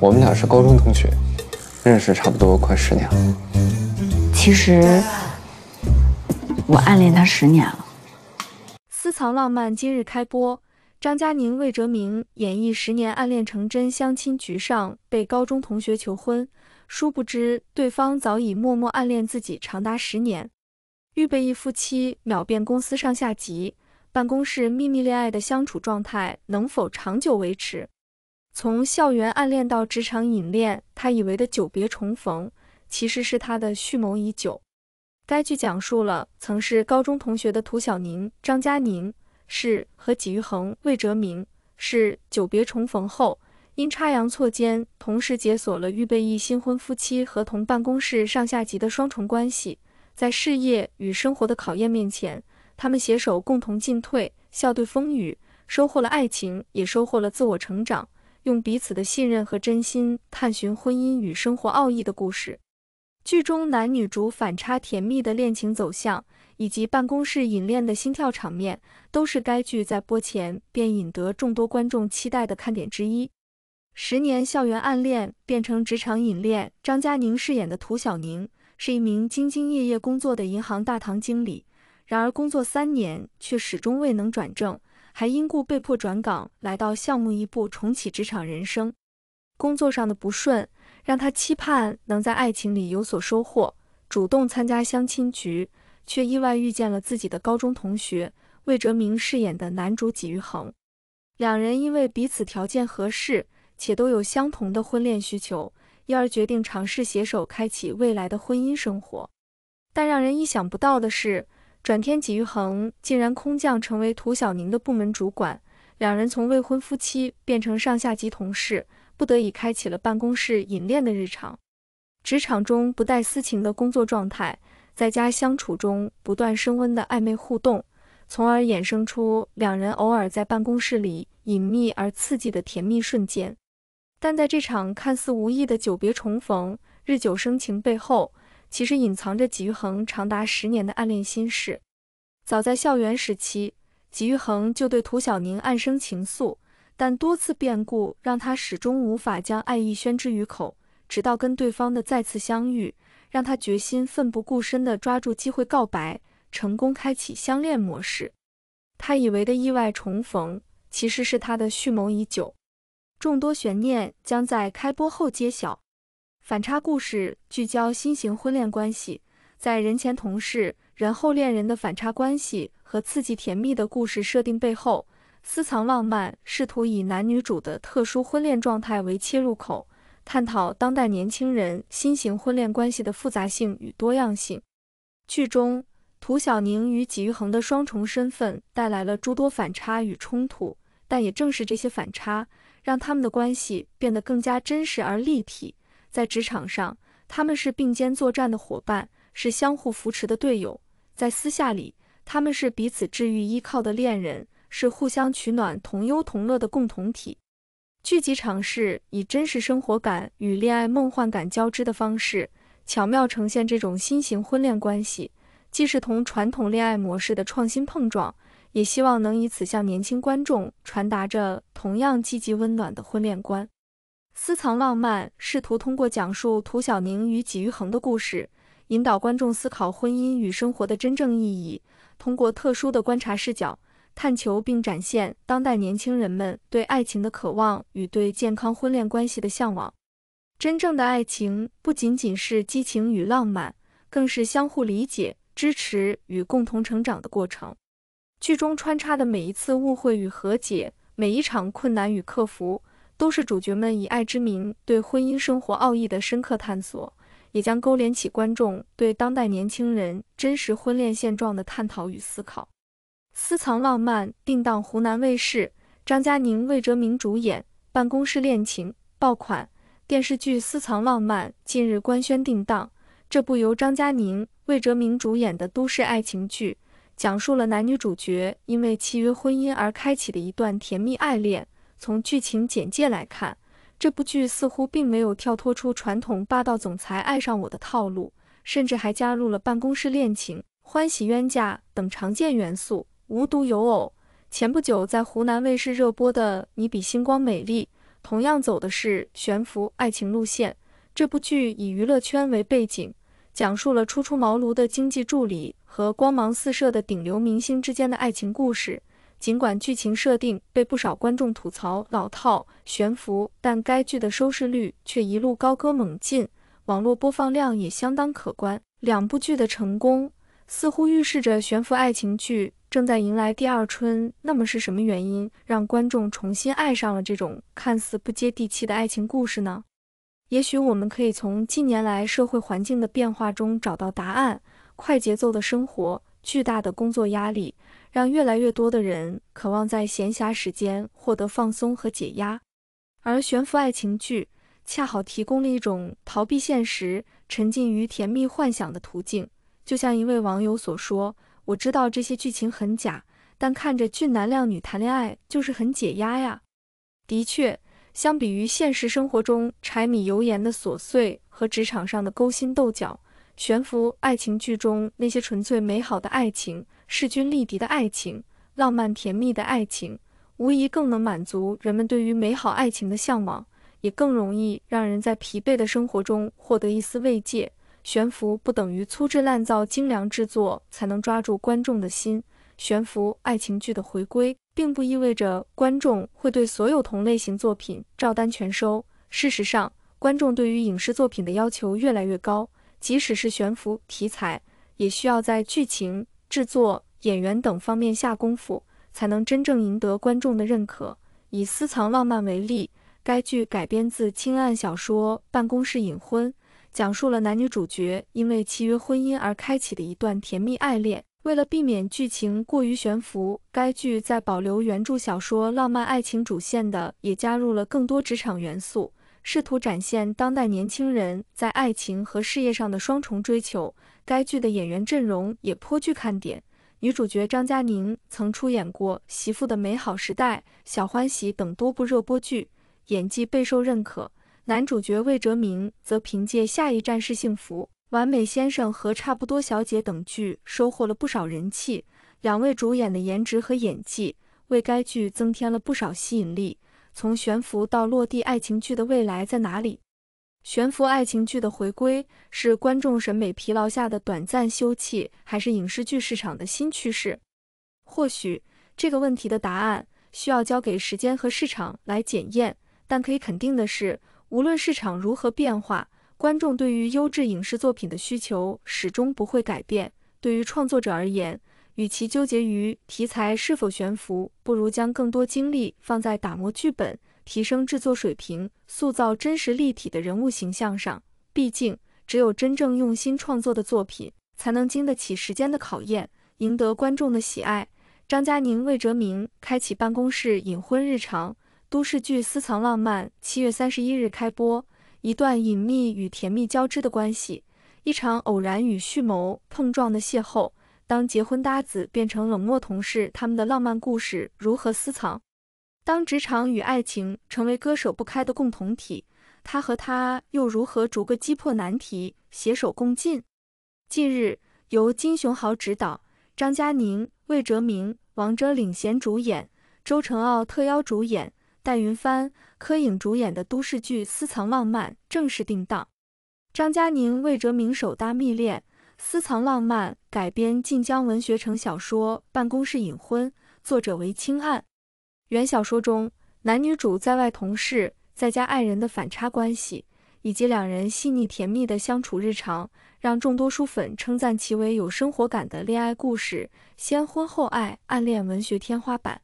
我们俩是高中同学，认识差不多快十年了。其实我暗恋他十年了。《私藏浪漫》今日开播，张嘉宁、魏哲鸣演绎十年暗恋成真，相亲局上被高中同学求婚，殊不知对方早已默默暗恋自己长达十年。预备一夫妻秒变公司上下级，办公室秘密恋爱的相处状态能否长久维持？从校园暗恋到职场隐恋，他以为的久别重逢，其实是他的蓄谋已久。该剧讲述了曾是高中同学的涂晓宁、张嘉宁是和纪玉恒、魏哲鸣是久别重逢后，阴差阳错间同时解锁了预备役新婚夫妻和同办公室上下级的双重关系。在事业与生活的考验面前，他们携手共同进退，笑对风雨，收获了爱情，也收获了自我成长。用彼此的信任和真心探寻婚姻与生活奥义的故事。剧中男女主反差甜蜜的恋情走向，以及办公室隐恋的心跳场面，都是该剧在播前便引得众多观众期待的看点之一。十年校园暗恋变成职场隐恋，张嘉宁饰演的涂小宁是一名兢兢业业工作的银行大堂经理，然而工作三年却始终未能转正。还因故被迫转岗，来到项目一部重启职场人生。工作上的不顺，让他期盼能在爱情里有所收获，主动参加相亲局，却意外遇见了自己的高中同学魏哲明饰演的男主纪玉恒。两人因为彼此条件合适，且都有相同的婚恋需求，因而决定尝试携手开启未来的婚姻生活。但让人意想不到的是，转天，纪玉恒竟然空降成为涂小宁的部门主管，两人从未婚夫妻变成上下级同事，不得已开启了办公室隐恋的日常。职场中不带私情的工作状态，在家相处中不断升温的暧昧互动，从而衍生出两人偶尔在办公室里隐秘而刺激的甜蜜瞬间。但在这场看似无意的久别重逢、日久生情背后，其实隐藏着吉玉恒长达十年的暗恋心事。早在校园时期，吉玉恒就对涂小宁暗生情愫，但多次变故让他始终无法将爱意宣之于口。直到跟对方的再次相遇，让他决心奋不顾身地抓住机会告白，成功开启相恋模式。他以为的意外重逢，其实是他的蓄谋已久。众多悬念将在开播后揭晓。反差故事聚焦新型婚恋关系，在人前同事、人后恋人的反差关系和刺激甜蜜的故事设定背后，私藏浪漫，试图以男女主的特殊婚恋状态为切入口，探讨当代年轻人新型婚恋关系的复杂性与多样性。剧中，涂小宁与纪玉恒的双重身份带来了诸多反差与冲突，但也正是这些反差，让他们的关系变得更加真实而立体。在职场上，他们是并肩作战的伙伴，是相互扶持的队友；在私下里，他们是彼此治愈依靠的恋人，是互相取暖、同忧同乐的共同体。剧集尝试以真实生活感与恋爱梦幻感交织的方式，巧妙呈现这种新型婚恋关系，既是同传统恋爱模式的创新碰撞，也希望能以此向年轻观众传达着同样积极温暖的婚恋观。私藏浪漫，试图通过讲述涂晓宁与纪玉恒的故事，引导观众思考婚姻与生活的真正意义。通过特殊的观察视角，探求并展现当代年轻人们对爱情的渴望与对健康婚恋关系的向往。真正的爱情不仅仅是激情与浪漫，更是相互理解、支持与共同成长的过程。剧中穿插的每一次误会与和解，每一场困难与克服。都是主角们以爱之名对婚姻生活奥义的深刻探索，也将勾连起观众对当代年轻人真实婚恋现状的探讨与思考。《私藏浪漫》定档湖南卫视，张嘉宁、魏哲鸣主演，办公室恋情爆款电视剧《私藏浪漫》近日官宣定档。这部由张嘉宁、魏哲鸣主演的都市爱情剧，讲述了男女主角因为契约婚姻而开启的一段甜蜜爱恋。从剧情简介来看，这部剧似乎并没有跳脱出传统霸道总裁爱上我的套路，甚至还加入了办公室恋情、欢喜冤家等常见元素。无独有偶，前不久在湖南卫视热播的《你比星光美丽》，同样走的是悬浮爱情路线。这部剧以娱乐圈为背景，讲述了初出茅庐的经济助理和光芒四射的顶流明星之间的爱情故事。尽管剧情设定被不少观众吐槽老套、悬浮，但该剧的收视率却一路高歌猛进，网络播放量也相当可观。两部剧的成功似乎预示着悬浮爱情剧正在迎来第二春。那么，是什么原因让观众重新爱上了这种看似不接地气的爱情故事呢？也许我们可以从近年来社会环境的变化中找到答案。快节奏的生活。巨大的工作压力让越来越多的人渴望在闲暇时间获得放松和解压，而悬浮爱情剧恰好提供了一种逃避现实、沉浸于甜蜜幻想的途径。就像一位网友所说：“我知道这些剧情很假，但看着俊男靓女谈恋爱就是很解压呀。”的确，相比于现实生活中柴米油盐的琐碎和职场上的勾心斗角。悬浮爱情剧中那些纯粹美好的爱情、势均力敌的爱情、浪漫甜蜜的爱情，无疑更能满足人们对于美好爱情的向往，也更容易让人在疲惫的生活中获得一丝慰藉。悬浮不等于粗制滥造，精良制作才能抓住观众的心。悬浮爱情剧的回归，并不意味着观众会对所有同类型作品照单全收。事实上，观众对于影视作品的要求越来越高。即使是悬浮题材，也需要在剧情、制作、演员等方面下功夫，才能真正赢得观众的认可。以《私藏浪漫》为例，该剧改编自轻案小说《办公室隐婚》，讲述了男女主角因为契约婚姻而开启的一段甜蜜爱恋。为了避免剧情过于悬浮，该剧在保留原著小说浪漫爱情主线的，也加入了更多职场元素。试图展现当代年轻人在爱情和事业上的双重追求。该剧的演员阵容也颇具看点。女主角张嘉宁曾出演过《媳妇的美好时代》《小欢喜》等多部热播剧，演技备受认可。男主角魏哲鸣则凭借《下一站是幸福》《完美先生和差不多小姐》等剧收获了不少人气。两位主演的颜值和演技为该剧增添了不少吸引力。从悬浮到落地，爱情剧的未来在哪里？悬浮爱情剧的回归是观众审美疲劳下的短暂休憩，还是影视剧市场的新趋势？或许这个问题的答案需要交给时间和市场来检验。但可以肯定的是，无论市场如何变化，观众对于优质影视作品的需求始终不会改变。对于创作者而言，与其纠结于题材是否悬浮，不如将更多精力放在打磨剧本、提升制作水平、塑造真实立体的人物形象上。毕竟，只有真正用心创作的作品，才能经得起时间的考验，赢得观众的喜爱。张嘉宁、魏哲鸣开启办公室隐婚日常都市剧，私藏浪漫，七月三十一日开播。一段隐秘与甜蜜交织的关系，一场偶然与蓄谋碰撞的邂逅。当结婚搭子变成冷漠同事，他们的浪漫故事如何私藏？当职场与爱情成为割舍不开的共同体，他和他又如何逐个击破难题，携手共进？近日，由金雄豪执导，张嘉宁、魏哲鸣、王哲领衔主演，周成傲特邀主演，戴云帆、柯颖主演的都市剧《私藏浪漫》正式定档，张嘉宁、魏哲鸣首搭蜜恋。《私藏浪漫》改编晋江文学城小说《办公室隐婚》，作者为青岸。原小说中男女主在外同事、在家爱人的反差关系，以及两人细腻甜蜜的相处日常，让众多书粉称赞其为有生活感的恋爱故事，先婚后爱、暗恋文学天花板。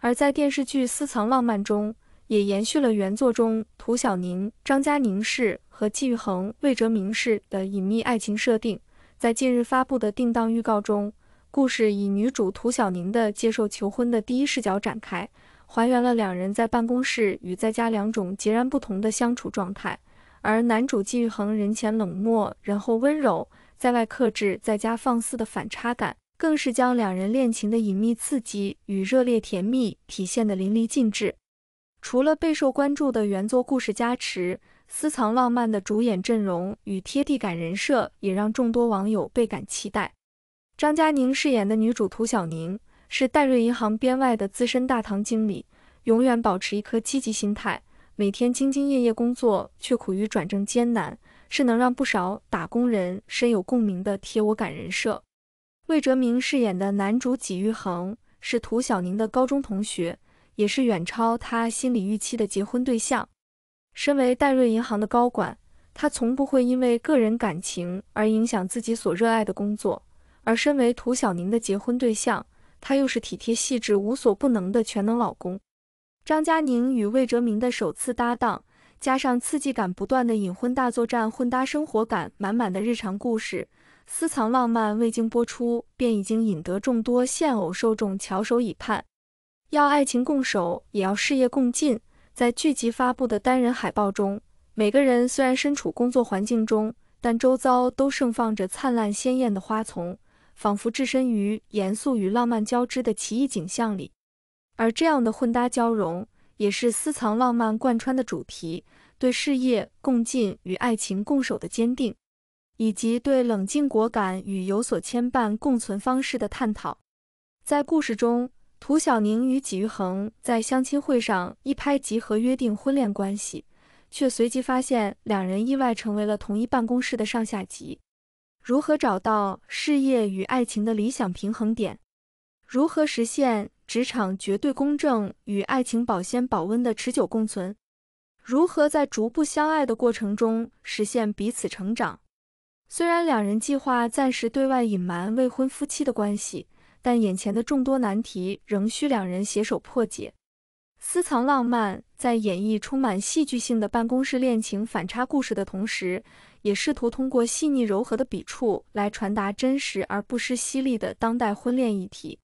而在电视剧《私藏浪漫》中，也延续了原作中涂晓宁、张嘉宁氏和季玉恒、魏哲明氏的隐秘爱情设定。在近日发布的定档预告中，故事以女主涂晓宁的接受求婚的第一视角展开，还原了两人在办公室与在家两种截然不同的相处状态。而男主季玉恒人前冷漠，人后温柔，在外克制，在家放肆的反差感，更是将两人恋情的隐秘刺激与热烈甜蜜体现得淋漓尽致。除了备受关注的原作故事加持，私藏浪漫的主演阵容与贴地感人设，也让众多网友倍感期待。张嘉宁饰演的女主涂晓宁是戴瑞银行编外的资深大堂经理，永远保持一颗积极心态，每天兢兢业业工作，却苦于转正艰难，是能让不少打工人深有共鸣的贴我感人设。魏哲鸣饰演的男主纪玉恒是涂晓宁的高中同学，也是远超他心理预期的结婚对象。身为戴瑞银行的高管，他从不会因为个人感情而影响自己所热爱的工作。而身为涂晓宁的结婚对象，他又是体贴细致、无所不能的全能老公。张嘉宁与魏哲鸣的首次搭档，加上刺激感不断的隐婚大作战，混搭生活感满满的日常故事，私藏浪漫，未经播出便已经引得众多现偶受众翘首以盼。要爱情共守，也要事业共进。在剧集发布的单人海报中，每个人虽然身处工作环境中，但周遭都盛放着灿烂鲜艳的花丛，仿佛置身于严肃与浪漫交织的奇异景象里。而这样的混搭交融，也是私藏浪漫贯穿的主题，对事业共进与爱情共守的坚定，以及对冷静果敢与有所牵绊共存方式的探讨。在故事中。涂晓宁与纪玉恒在相亲会上一拍即合，约定婚恋关系，却随即发现两人意外成为了同一办公室的上下级。如何找到事业与爱情的理想平衡点？如何实现职场绝对公正与爱情保鲜保温的持久共存？如何在逐步相爱的过程中实现彼此成长？虽然两人计划暂时对外隐瞒未婚夫妻的关系。但眼前的众多难题仍需两人携手破解。私藏浪漫在演绎充满戏剧性的办公室恋情反差故事的同时，也试图通过细腻柔和的笔触来传达真实而不失犀利的当代婚恋议题。